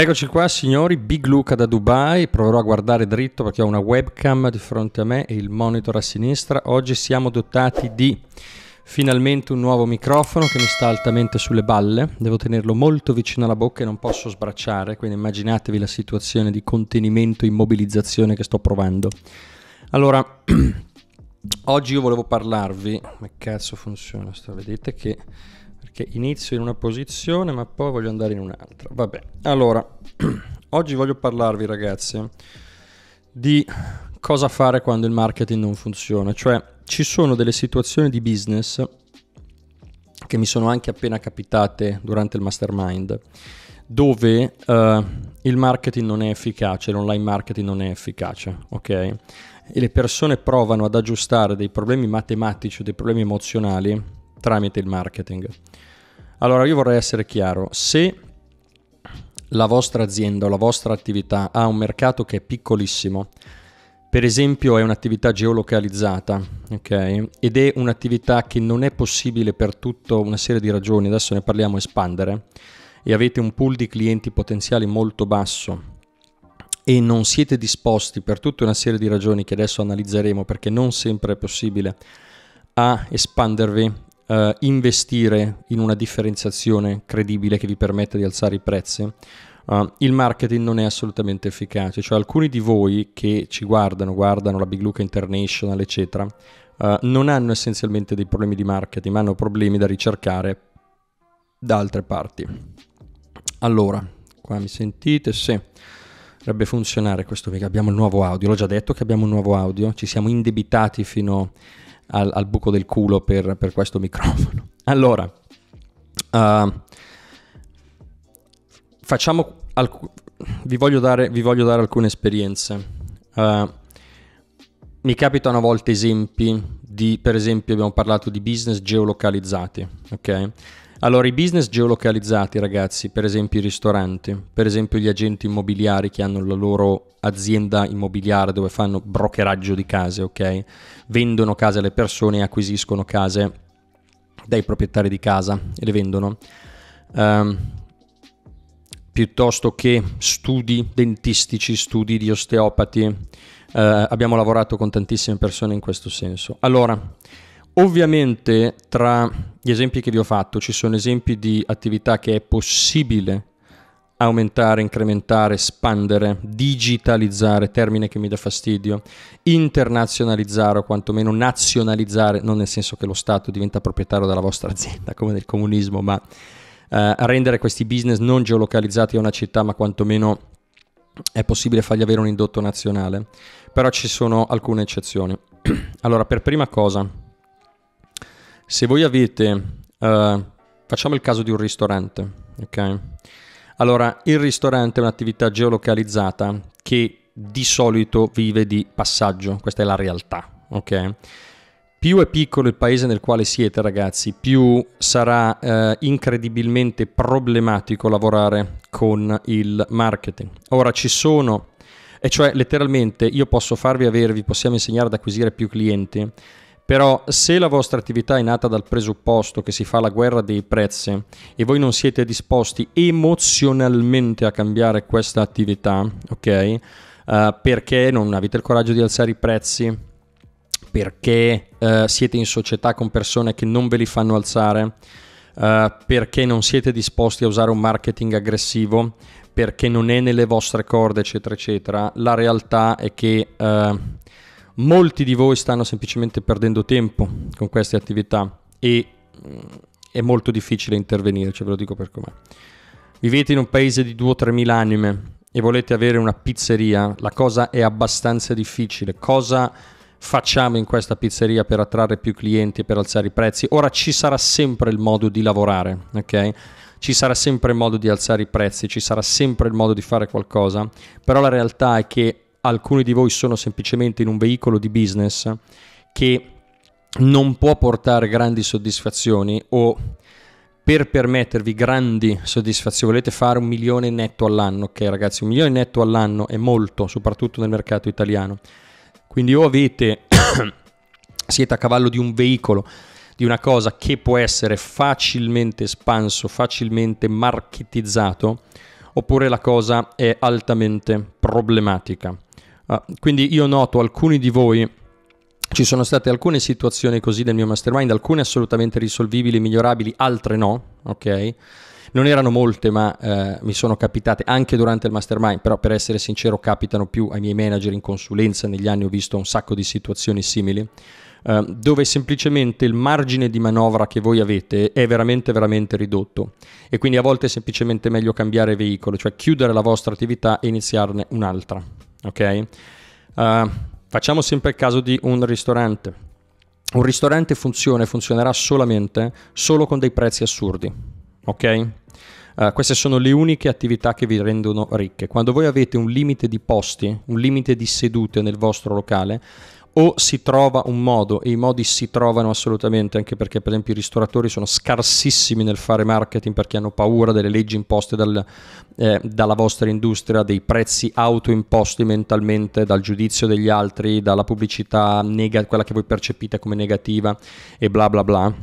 Eccoci qua signori, Big Luca da Dubai, proverò a guardare dritto perché ho una webcam di fronte a me e il monitor a sinistra. Oggi siamo dotati di finalmente un nuovo microfono che mi sta altamente sulle balle, devo tenerlo molto vicino alla bocca e non posso sbracciare, quindi immaginatevi la situazione di contenimento e immobilizzazione che sto provando. Allora, oggi io volevo parlarvi, ma cazzo funziona, sto, vedete che che inizio in una posizione ma poi voglio andare in un'altra. Vabbè, allora, oggi voglio parlarvi ragazzi di cosa fare quando il marketing non funziona, cioè ci sono delle situazioni di business che mi sono anche appena capitate durante il mastermind dove uh, il marketing non è efficace, l'online marketing non è efficace, ok? E le persone provano ad aggiustare dei problemi matematici o dei problemi emozionali tramite il marketing. Allora io vorrei essere chiaro, se la vostra azienda o la vostra attività ha un mercato che è piccolissimo, per esempio è un'attività geolocalizzata, okay? Ed è un'attività che non è possibile per tutta una serie di ragioni, adesso ne parliamo espandere, e avete un pool di clienti potenziali molto basso e non siete disposti per tutta una serie di ragioni che adesso analizzeremo perché non sempre è possibile a espandervi eh, investire in una differenziazione credibile che vi permetta di alzare i prezzi, Uh, il marketing non è assolutamente efficace, cioè alcuni di voi che ci guardano, guardano la Big Look International, eccetera, uh, non hanno essenzialmente dei problemi di marketing, ma hanno problemi da ricercare da altre parti. Allora, qua mi sentite? Sì. Dovrebbe funzionare questo video. abbiamo il nuovo audio, l'ho già detto che abbiamo un nuovo audio, ci siamo indebitati fino a al, al buco del culo per, per questo microfono. Allora, uh, facciamo alc- vi, voglio dare, vi, voglio dare, alcune esperienze. Uh, mi capitano a volte esempi di, per esempio, abbiamo parlato di business geolocalizzati, ok? Allora i business geolocalizzati ragazzi, per esempio i ristoranti, per esempio gli agenti immobiliari che hanno la loro azienda immobiliare dove fanno brokeraggio di case, ok? Vendono case alle persone e acquisiscono case dai proprietari di casa e le vendono. Um, piuttosto che studi dentistici, studi di osteopati. Uh, abbiamo lavorato con tantissime persone in questo senso. Allora, Ovviamente tra gli esempi che vi ho fatto ci sono esempi di attività che è possibile aumentare, incrementare, espandere, digitalizzare, termine che mi dà fastidio, internazionalizzare o quantomeno nazionalizzare, non nel senso che lo Stato diventa proprietario della vostra azienda come nel comunismo, ma eh, rendere questi business non geolocalizzati a una città, ma quantomeno è possibile fargli avere un indotto nazionale. Però ci sono alcune eccezioni. allora, per prima cosa, se voi avete, uh, facciamo il caso di un ristorante, ok? Allora, il ristorante è un'attività geolocalizzata che di solito vive di passaggio, questa è la realtà, ok? Più è piccolo il paese nel quale siete, ragazzi, più sarà eh, incredibilmente problematico lavorare con il marketing. Ora ci sono, e cioè letteralmente io posso farvi avere, vi possiamo insegnare ad acquisire più clienti però se la vostra attività è nata dal presupposto che si fa la guerra dei prezzi e voi non siete disposti emozionalmente a cambiare questa attività, ok? Uh, perché non avete il coraggio di alzare i prezzi, perché uh, siete in società con persone che non ve li fanno alzare, uh, perché non siete disposti a usare un marketing aggressivo, perché non è nelle vostre corde, eccetera, eccetera, la realtà è che molti di voi stanno semplicemente perdendo tempo con queste attività e mm, è molto difficile intervenirci, cioè ve lo dico per com'è. Vivete in un paese di 2 o 3 mila anime e volete avere una pizzeria, la cosa è abbastanza difficile. Cosa facciamo in questa pizzeria per attrarre più clienti e per alzare i prezzi? Ora ci sarà sempre il modo di lavorare, ok? Ci sarà sempre il modo di alzare i prezzi, ci sarà sempre il modo di fare qualcosa, però la realtà è che alcuni di voi sono semplicemente in un veicolo di business che non può portare grandi soddisfazioni o per permettervi grandi soddisfazioni volete fare un milione netto all'anno, ok ragazzi, un milione netto all'anno è molto, soprattutto nel mercato italiano. Quindi o avete siete a cavallo di un veicolo, di una cosa che può essere facilmente espanso, facilmente marketizzato, oppure la cosa è altamente problematica. Uh, quindi io noto alcuni di voi ci sono state alcune situazioni così del mio mastermind, alcune assolutamente risolvibili, migliorabili, altre no, ok? Non erano molte, ma eh, mi sono capitate anche durante il mastermind, però per essere sincero capitano più ai miei manager in consulenza, negli anni ho visto un sacco di situazioni simili, eh, dove semplicemente il margine di manovra che voi avete è veramente, veramente ridotto e quindi a volte è semplicemente meglio cambiare veicolo, cioè chiudere la vostra attività e iniziarne un'altra ok? Uh, facciamo sempre il caso di un ristorante. Un ristorante funziona e funzionerà solamente solo con dei prezzi assurdi, ok? Uh, queste sono le uniche attività che vi rendono ricche. Quando voi avete un limite di posti, un limite di sedute nel vostro locale, o si trova un modo, e i modi si trovano assolutamente, anche perché per esempio i ristoratori sono scarsissimi nel fare marketing perché hanno paura delle leggi imposte dal, eh, dalla vostra industria, dei prezzi autoimposti mentalmente, dal giudizio degli altri, dalla pubblicità, negativa, quella che voi percepite come negativa e bla bla bla.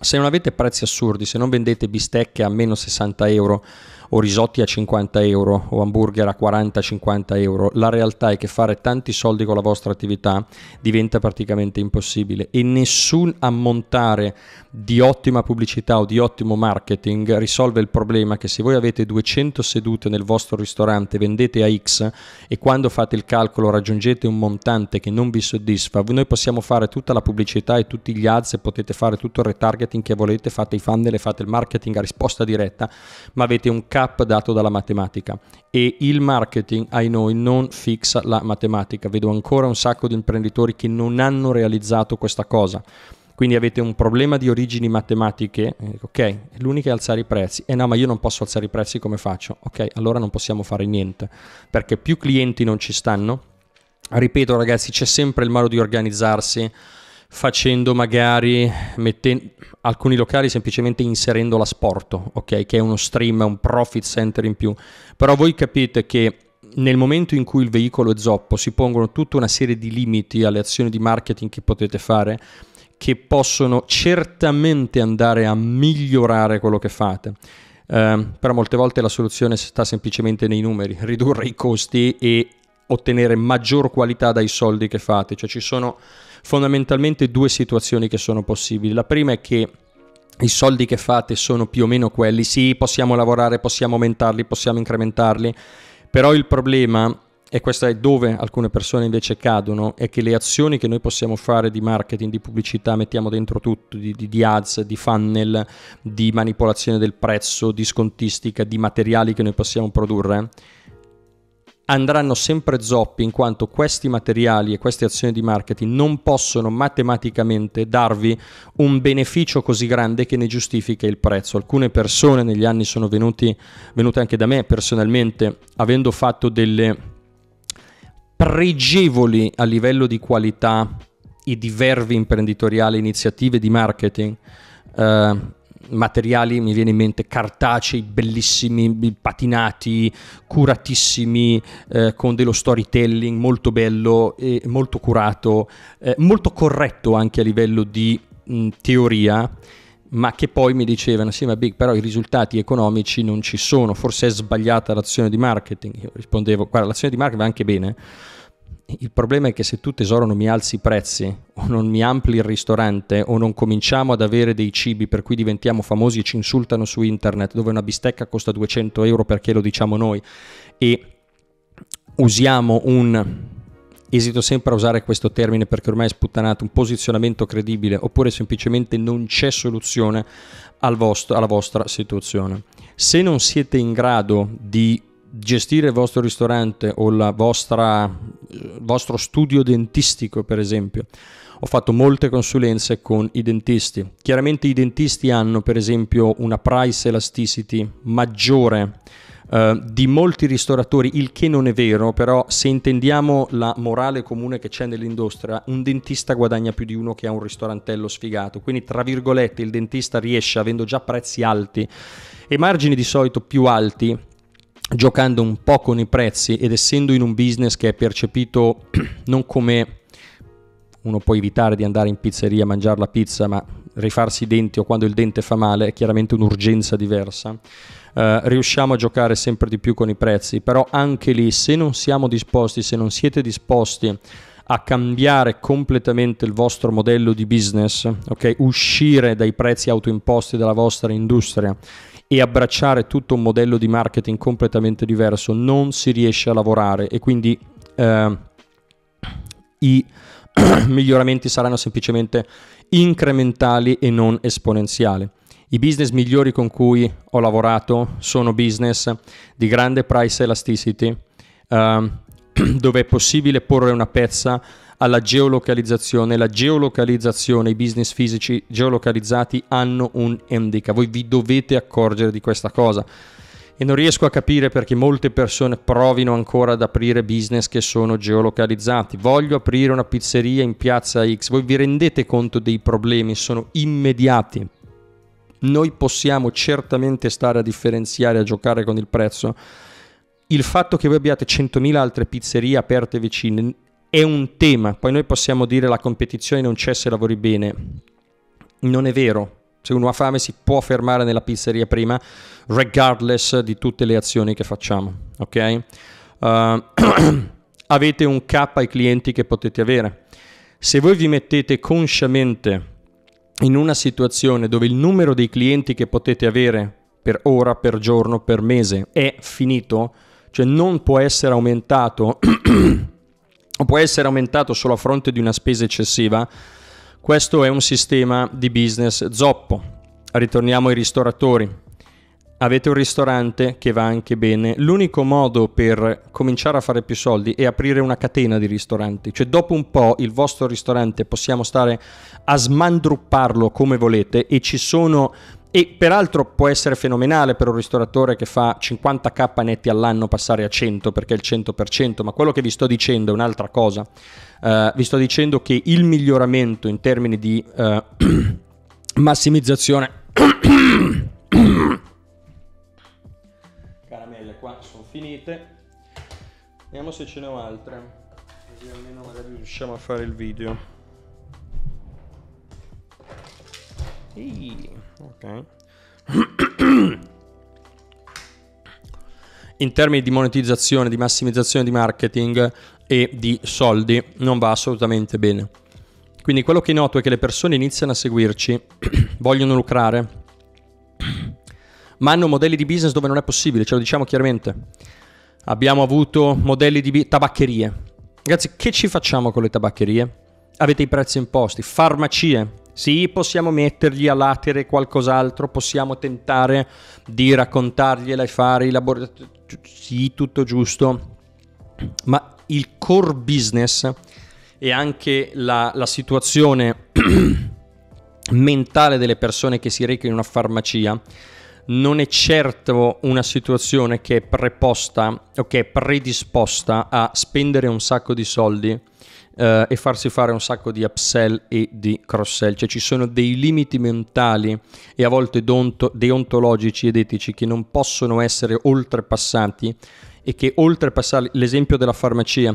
Se non avete prezzi assurdi, se non vendete bistecche a meno 60 euro, o risotti a 50 euro o hamburger a 40-50 euro, la realtà è che fare tanti soldi con la vostra attività diventa praticamente impossibile e nessun ammontare di ottima pubblicità o di ottimo marketing risolve il problema che se voi avete 200 sedute nel vostro ristorante, vendete a X e quando fate il calcolo raggiungete un montante che non vi soddisfa, noi possiamo fare tutta la pubblicità e tutti gli ads e potete fare tutto il retargeting che volete, fate i funnel, e fate il marketing a risposta diretta, ma avete un calo backup dato dalla matematica e il marketing, ai noi, non fissa la matematica. Vedo ancora un sacco di imprenditori che non hanno realizzato questa cosa. Quindi avete un problema di origini matematiche, eh, ok? L'unica è alzare i prezzi. Eh no, ma io non posso alzare i prezzi come faccio? Ok, allora non possiamo fare niente, perché più clienti non ci stanno. Ripeto ragazzi, c'è sempre il modo di organizzarsi facendo magari metten- alcuni locali semplicemente inserendo l'asporto, ok? Che è uno stream, un profit center in più. Però voi capite che nel momento in cui il veicolo è zoppo si pongono tutta una serie di limiti alle azioni di marketing che potete fare che possono certamente andare a migliorare quello che fate. Eh, però molte volte la soluzione sta semplicemente nei numeri, ridurre i costi e ottenere maggior qualità dai soldi che fate. Cioè ci sono fondamentalmente due situazioni che sono possibili. La prima è che i soldi che fate sono più o meno quelli, sì, possiamo lavorare, possiamo aumentarli, possiamo incrementarli, però il problema, e questo è dove alcune persone invece cadono, è che le azioni che noi possiamo fare di marketing, di pubblicità, mettiamo dentro tutto, di, di, di ads, di funnel, di manipolazione del prezzo, di scontistica, di materiali che noi possiamo produrre, eh? andranno sempre zoppi in quanto questi materiali e queste azioni di marketing non possono matematicamente darvi un beneficio così grande che ne giustifica il prezzo. Alcune persone negli anni sono venuti, venute anche da me personalmente avendo fatto delle pregevoli a livello di qualità e di verve imprenditoriale iniziative di marketing. Eh, materiali, mi viene in mente cartacei bellissimi, patinati, curatissimi, eh, con dello storytelling molto bello e molto curato, eh, molto corretto anche a livello di mh, teoria ma che poi mi dicevano sì ma Big però i risultati economici non ci sono, forse è sbagliata l'azione di marketing, io rispondevo guarda l'azione di marketing va anche bene il problema è che se tu tesoro non mi alzi i prezzi o non mi ampli il ristorante o non cominciamo ad avere dei cibi per cui diventiamo famosi e ci insultano su internet dove una bistecca costa 200 euro perché lo diciamo noi e usiamo un esito sempre a usare questo termine perché ormai è sputtanato, un posizionamento credibile, oppure semplicemente non c'è soluzione al vostro, alla vostra situazione. Se non siete in grado di gestire il vostro ristorante o vostra, il eh, vostro studio dentistico, per esempio. Ho fatto molte consulenze con i dentisti. Chiaramente i dentisti hanno, per esempio, una price elasticity maggiore eh, di molti ristoratori, il che non è vero, però se intendiamo la morale comune che c'è nell'industria, un dentista guadagna più di uno che ha un ristorantello sfigato. Quindi, tra virgolette, il dentista riesce, avendo già prezzi alti e margini di solito più alti, giocando un po' con i prezzi ed essendo in un business che è percepito non come uno può evitare di andare in pizzeria a mangiare la pizza, ma rifarsi i denti o quando il dente fa male è chiaramente un'urgenza diversa. Uh, riusciamo a giocare sempre di più con i prezzi, però anche lì se non siamo disposti, se non siete disposti a cambiare completamente il vostro modello di business, ok? Uscire dai prezzi autoimposti dalla vostra industria e abbracciare tutto un modello di marketing completamente diverso non si riesce a lavorare e quindi eh, i miglioramenti saranno semplicemente incrementali e non esponenziali. I business migliori con cui ho lavorato sono business di grande price elasticity, eh, dove è possibile porre una pezza alla geolocalizzazione. La geolocalizzazione, i business fisici geolocalizzati hanno un handicap. Voi vi dovete accorgere di questa cosa. E non riesco a capire perché molte persone provino ancora ad aprire business che sono geolocalizzati. Voglio aprire una pizzeria in piazza X. Voi vi rendete conto dei problemi? Sono immediati. Noi possiamo certamente stare a differenziare, a giocare con il prezzo, il fatto che voi abbiate 100.000 altre pizzerie aperte vicine è un tema, poi noi possiamo dire la competizione non c'è se lavori bene, non è vero, se uno ha fame si può fermare nella pizzeria prima, regardless di tutte le azioni che facciamo, ok? Uh, avete un K ai clienti che potete avere. Se voi vi mettete consciamente in una situazione dove il numero dei clienti che potete avere per ora, per giorno, per mese è finito, cioè non può essere aumentato o può essere aumentato solo a fronte di una spesa eccessiva, questo è un sistema di business zoppo. Ritorniamo ai ristoratori. Avete un ristorante che va anche bene. L'unico modo per cominciare a fare più soldi è aprire una catena di ristoranti. Cioè dopo un po' il vostro ristorante possiamo stare a smandrupparlo come volete e ci sono e peraltro può essere fenomenale per un ristoratore che fa 50k netti all'anno passare a 100 perché è il 100%, ma quello che vi sto dicendo è un'altra cosa. Uh, vi sto dicendo che il miglioramento in termini di uh, massimizzazione... Caramelle qua sono finite. Vediamo se ce ne ho altre, così almeno magari riusciamo a fare il video. Ehi, ok. in termini di monetizzazione, di massimizzazione di marketing e di soldi non va assolutamente bene. Quindi quello che noto è che le persone iniziano a seguirci, vogliono lucrare, ma hanno modelli di business dove non è possibile, ce lo diciamo chiaramente. Abbiamo avuto modelli di bi- tabaccherie. Ragazzi, che ci facciamo con le tabaccherie? Avete i prezzi imposti, farmacie, sì, possiamo mettergli a latere qualcos'altro, possiamo tentare di raccontargliela e fare i laboratori. Sì, tutto giusto. Ma il core business e anche la, la situazione mentale delle persone che si recano in una farmacia non è certo una situazione che è preposta o che è predisposta a spendere un sacco di soldi eh, e farsi fare un sacco di upsell e di cross-sell, cioè ci sono dei limiti mentali e a volte donto, deontologici ed etici che non possono essere oltrepassati e che oltrepassare l'esempio della farmacia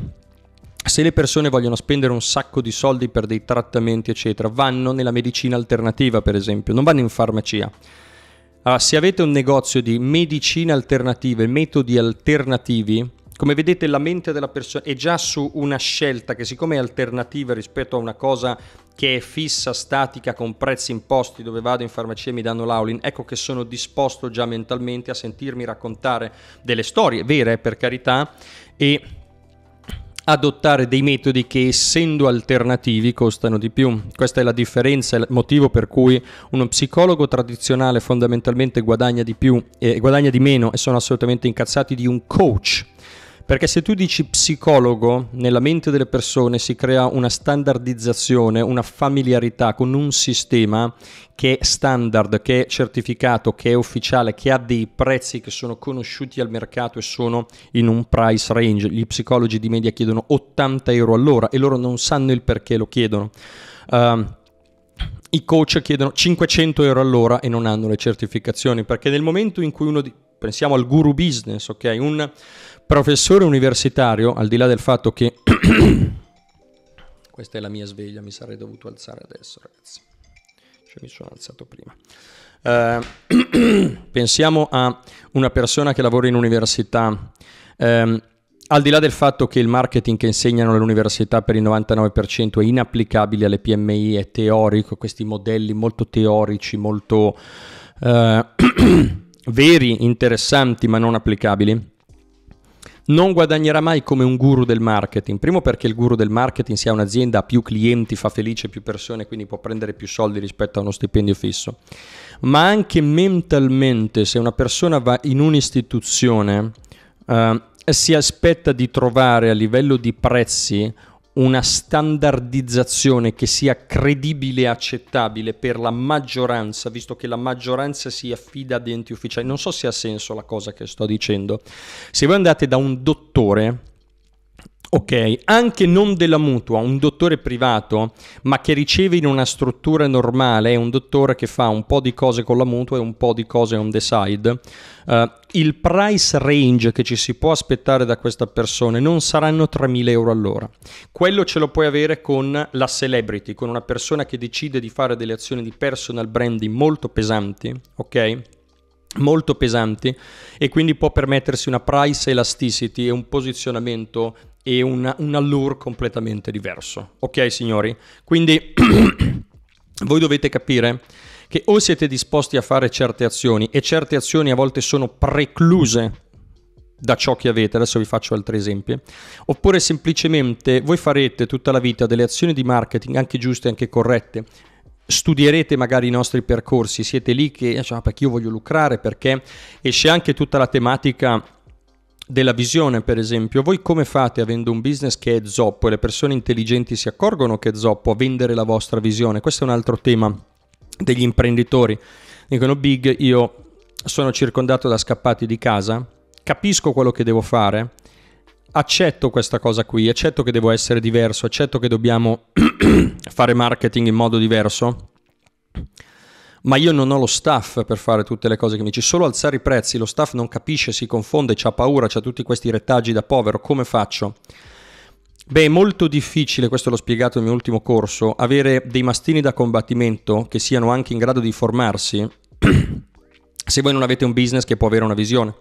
se le persone vogliono spendere un sacco di soldi per dei trattamenti, eccetera, vanno nella medicina alternativa, per esempio, non vanno in farmacia. Allora, se avete un negozio di medicina alternative, metodi alternativi, come vedete la mente della persona è già su una scelta che siccome è alternativa rispetto a una cosa che è fissa, statica, con prezzi imposti, dove vado in farmacia e mi danno l'aulin, ecco che sono disposto già mentalmente a sentirmi raccontare delle storie vere, per carità, e adottare dei metodi che essendo alternativi costano di più. Questa è la differenza, il motivo per cui uno psicologo tradizionale fondamentalmente guadagna di più e eh, guadagna di meno e sono assolutamente incazzati di un coach perché se tu dici psicologo, nella mente delle persone si crea una standardizzazione, una familiarità con un sistema che è standard, che è certificato, che è ufficiale, che ha dei prezzi che sono conosciuti al mercato e sono in un price range. Gli psicologi di media chiedono 80 euro all'ora e loro non sanno il perché lo chiedono. Uh, i coach chiedono 500 euro all'ora e non hanno le certificazioni perché nel momento in cui uno di, pensiamo al guru business, ok? Un professore universitario, al di là del fatto che... Questa è la mia sveglia, mi sarei dovuto alzare adesso, ragazzi. Cioè, mi sono alzato prima. Eh, pensiamo a una persona che lavora in università. Eh, al di là del fatto che il marketing che insegnano all'università per il 99% è inapplicabile alle PMI, è teorico, questi modelli molto teorici, molto eh, veri, interessanti ma non applicabili, non guadagnerà mai come un guru del marketing. Primo perché il guru del marketing se ha un'azienda ha più clienti, fa felice più persone, quindi può prendere più soldi rispetto a uno stipendio fisso. Ma anche mentalmente, se una persona va in un'istituzione, eh, si aspetta di trovare a livello di prezzi una standardizzazione che sia credibile e accettabile per la maggioranza, visto che la maggioranza si affida ad enti ufficiali. Non so se ha senso la cosa che sto dicendo. Se voi andate da un dottore Ok, anche non della mutua, un dottore privato, ma che riceve in una struttura normale, è un dottore che fa un po' di cose con la mutua e un po' di cose on the side, uh, il price range che ci si può aspettare da questa persona non saranno 3.000 euro all'ora. Quello ce lo puoi avere con la celebrity, con una persona che decide di fare delle azioni di personal branding molto pesanti, ok? molto pesanti e quindi può permettersi una price elasticity e un posizionamento e una, un allure completamente diverso. Ok, signori? Quindi voi dovete capire che o siete disposti a fare certe azioni e certe azioni a volte sono precluse da ciò che avete, adesso vi faccio altri esempi, oppure semplicemente voi farete tutta la vita delle azioni di marketing anche giuste, anche corrette, studierete magari i nostri percorsi, siete lì che, diciamo, perché io voglio lucrare, perché esce anche tutta la tematica della visione, per esempio, voi come fate avendo un business che è zoppo e le persone intelligenti si accorgono che è zoppo a vendere la vostra visione? Questo è un altro tema degli imprenditori. Dicono big, io sono circondato da scappati di casa, capisco quello che devo fare, accetto questa cosa qui, accetto che devo essere diverso, accetto che dobbiamo fare marketing in modo diverso ma io non ho lo staff per fare tutte le cose che mi dici, solo alzare i prezzi, lo staff non capisce, si confonde, ha paura, ha tutti questi rettaggi da povero, come faccio? Beh, è molto difficile, questo l'ho spiegato nel mio ultimo corso, avere dei mastini da combattimento che siano anche in grado di formarsi se voi non avete un business che può avere una visione.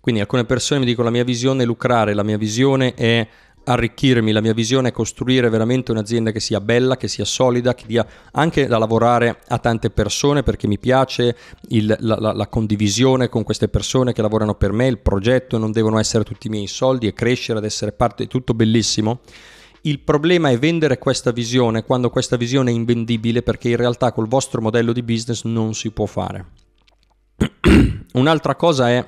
Quindi alcune persone mi dicono la mia visione è lucrare, la mia visione è arricchirmi la mia visione è costruire veramente un'azienda che sia bella, che sia solida, che dia anche da lavorare a tante persone perché mi piace il, la, la, la, condivisione con queste persone che lavorano per me, il progetto, non devono essere tutti i miei soldi e crescere ad essere parte, di tutto bellissimo. Il problema è vendere questa visione quando questa visione è invendibile perché in realtà col vostro modello di business non si può fare. Un'altra cosa è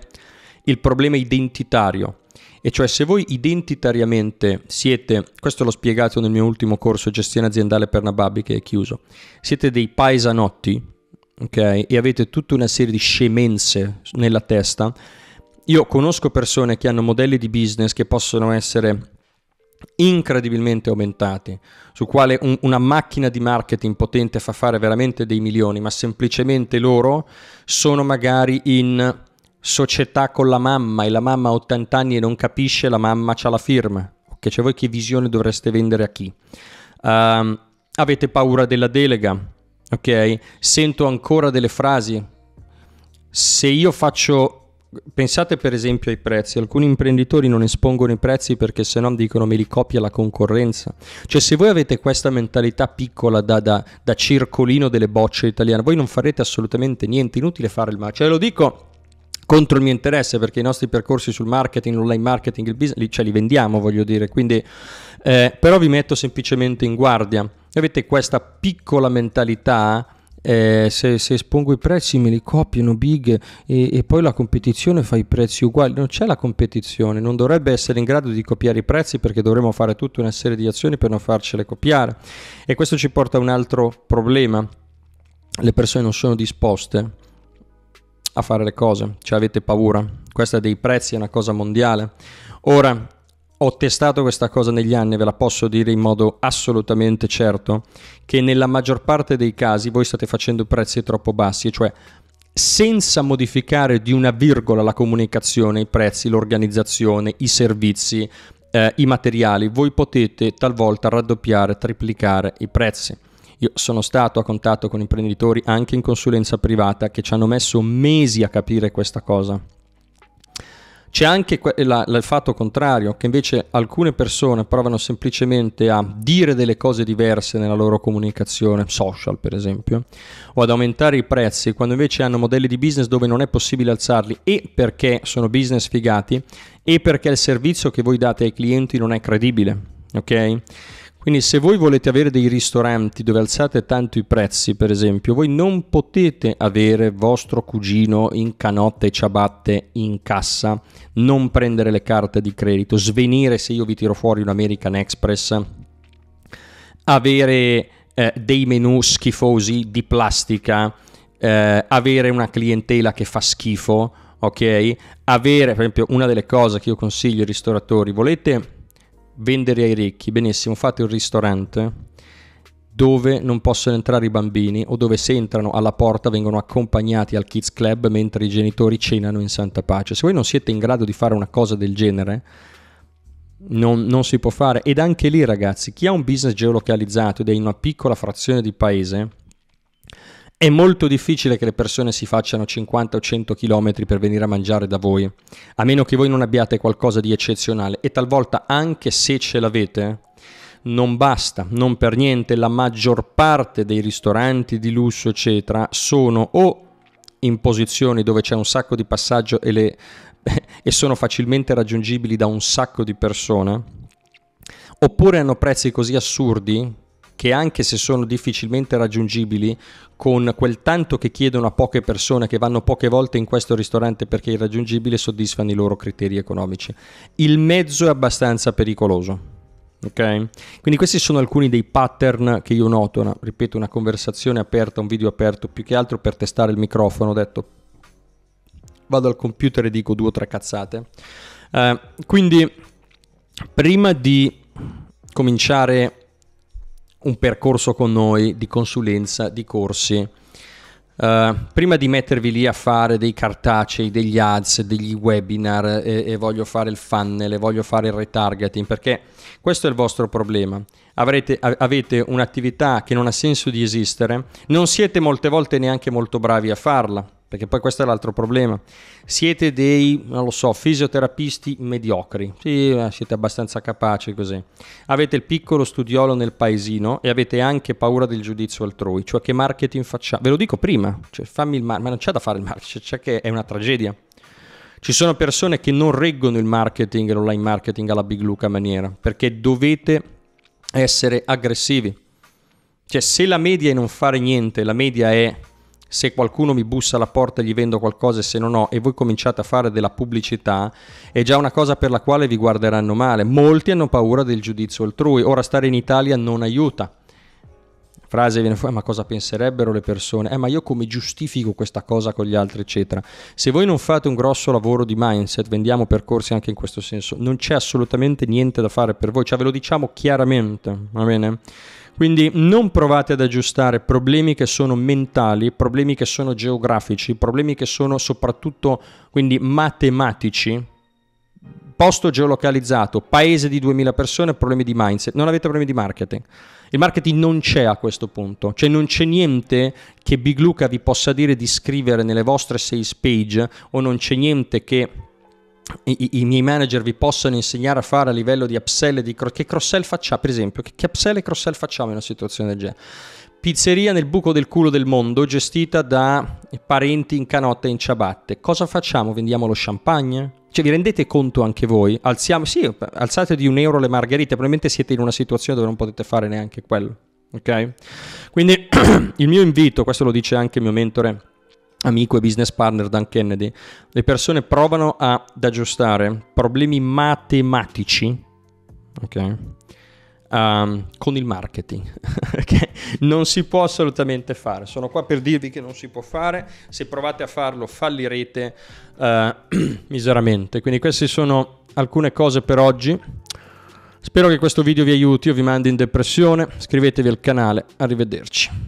il problema identitario e cioè se voi identitariamente siete, questo l'ho spiegato nel mio ultimo corso gestione aziendale per Nababi che è chiuso, siete dei paesanotti, ok? E avete tutta una serie di scemenze nella testa. Io conosco persone che hanno modelli di business che possono essere incredibilmente aumentati, su quale un, una macchina di marketing potente fa fare veramente dei milioni, ma semplicemente loro sono magari in società con la mamma e la mamma ha 80 anni e non capisce, la mamma ha la firma. Ok, cioè voi che visione dovreste vendere a chi? Um, avete paura della delega, ok? Sento ancora delle frasi. Se io faccio... Pensate per esempio ai prezzi, alcuni imprenditori non espongono i prezzi perché se no dicono me li copia la concorrenza. Cioè se voi avete questa mentalità piccola da, da, da circolino delle bocce italiane, voi non farete assolutamente niente, inutile fare il marcio. Cioè lo dico contro il mio interesse perché i nostri percorsi sul marketing, l'online marketing, il business, li, cioè li vendiamo, voglio dire, quindi eh, però vi metto semplicemente in guardia. Avete questa piccola mentalità eh, se, se, espongo i prezzi me li copiano big e, e, poi la competizione fa i prezzi uguali, non c'è la competizione, non dovrebbe essere in grado di copiare i prezzi perché dovremmo fare tutta una serie di azioni per non farcele copiare e questo ci porta a un altro problema, le persone non sono disposte a fare le cose, cioè avete paura. Questa dei prezzi è una cosa mondiale. Ora, ho testato questa cosa negli anni, ve la posso dire in modo assolutamente certo, che nella maggior parte dei casi voi state facendo prezzi troppo bassi, cioè senza modificare di una virgola la comunicazione, i prezzi, l'organizzazione, i servizi, eh, i materiali, voi potete talvolta raddoppiare, triplicare i prezzi. Io sono stato a contatto con imprenditori anche in consulenza privata che ci hanno messo mesi a capire questa cosa. C'è anche eh, il fatto contrario, che invece alcune persone provano semplicemente a dire delle cose diverse nella loro comunicazione, social per esempio, o ad aumentare i prezzi, quando invece hanno modelli di business dove non è possibile alzarli e perché sono business figati e perché il servizio che voi date ai clienti non è credibile. Ok? Quindi se voi volete avere dei ristoranti dove alzate tanto i prezzi, per esempio, voi non potete avere vostro cugino in canotte e ciabatte in cassa, non prendere le carte di credito, svenire se io vi tiro fuori un American Express, avere eh, dei menu schifosi di plastica, eh, avere una clientela che fa schifo, ok? Avere, per esempio, una delle cose che io consiglio ai ristoratori, volete vendere ai ricchi, benissimo, fate un ristorante dove non possono entrare i bambini o dove se entrano alla porta vengono accompagnati al kids club mentre i genitori cenano in santa pace. Se voi non siete in grado di fare una cosa del genere, non, non si può fare. Ed anche lì ragazzi, chi ha un business geolocalizzato ed è in una piccola frazione di paese, è molto difficile che le persone si facciano 50 o 100 km per venire a mangiare da voi, a meno che voi non abbiate qualcosa di eccezionale e talvolta anche se ce l'avete, non basta, non per niente, la maggior parte dei ristoranti di lusso, eccetera, sono o in posizioni dove c'è un sacco di passaggio e, le, e sono facilmente raggiungibili da un sacco di persone, oppure hanno prezzi così assurdi che anche se sono difficilmente raggiungibili, con quel tanto che chiedono a poche persone che vanno poche volte in questo ristorante perché è irraggiungibile, soddisfano i loro criteri economici. Il mezzo è abbastanza pericoloso. Okay? Quindi questi sono alcuni dei pattern che io noto, una, ripeto, una conversazione aperta, un video aperto, più che altro per testare il microfono, ho detto vado al computer e dico due o tre cazzate. Uh, quindi prima di cominciare un percorso con noi di consulenza, di corsi. Uh, prima di mettervi lì a fare dei cartacei, degli ads, degli webinar e, e, voglio fare il funnel e voglio fare il retargeting perché questo è il vostro problema. Avrete, a, avete un'attività che non ha senso di esistere, non siete molte volte neanche molto bravi a farla perché poi questo è l'altro problema. Siete dei, non lo so, fisioterapisti mediocri, sì, siete abbastanza capaci così. Avete il piccolo studiolo nel paesino e avete anche paura del giudizio altrui, cioè che marketing facciamo. Ve lo dico prima, cioè fammi il marketing, ma non c'è da fare il marketing, cioè, c'è che è una tragedia. Ci sono persone che non reggono il marketing, l'online marketing alla Big Luca maniera, perché dovete essere aggressivi. Cioè se la media è non fare niente, la media è se qualcuno mi bussa alla porta e gli vendo qualcosa e se non ho e voi cominciate a fare della pubblicità è già una cosa per la quale vi guarderanno male. Molti hanno paura del giudizio altrui, ora stare in Italia non aiuta. Frase viene fuori, ma cosa penserebbero le persone? Eh, ma io come giustifico questa cosa con gli altri, eccetera. Se voi non fate un grosso lavoro di mindset, vendiamo percorsi anche in questo senso, non c'è assolutamente niente da fare per voi, cioè ve lo diciamo chiaramente, va bene? Quindi non provate ad aggiustare problemi che sono mentali, problemi che sono geografici, problemi che sono soprattutto quindi matematici. Posto geolocalizzato, paese di 2000 persone, problemi di mindset, non avete problemi di marketing. Il marketing non c'è a questo punto, cioè non c'è niente che Big Luca vi possa dire di scrivere nelle vostre sales page o non c'è niente che i, i, miei manager vi possano insegnare a fare a livello di upsell e di cross, che cross-sell facciamo, per esempio, che, che upsell e cross-sell facciamo in una situazione del genere. Pizzeria nel buco del culo del mondo, gestita da parenti in canotta e in ciabatte. Cosa facciamo? Vendiamo lo champagne? Cioè, vi rendete conto anche voi? Alziamo, sì, alzate di un euro le margherite, probabilmente siete in una situazione dove non potete fare neanche quello. Ok? Quindi il mio invito, questo lo dice anche il mio mentore amico e business partner Dan Kennedy, le persone provano ad aggiustare problemi matematici okay, um, con il marketing, che non si può assolutamente fare. Sono qua per dirvi che non si può fare, se provate a farlo fallirete uh, miseramente. Quindi queste sono alcune cose per oggi. Spero che questo video vi aiuti o vi mandi in depressione. Iscrivetevi al canale, arrivederci.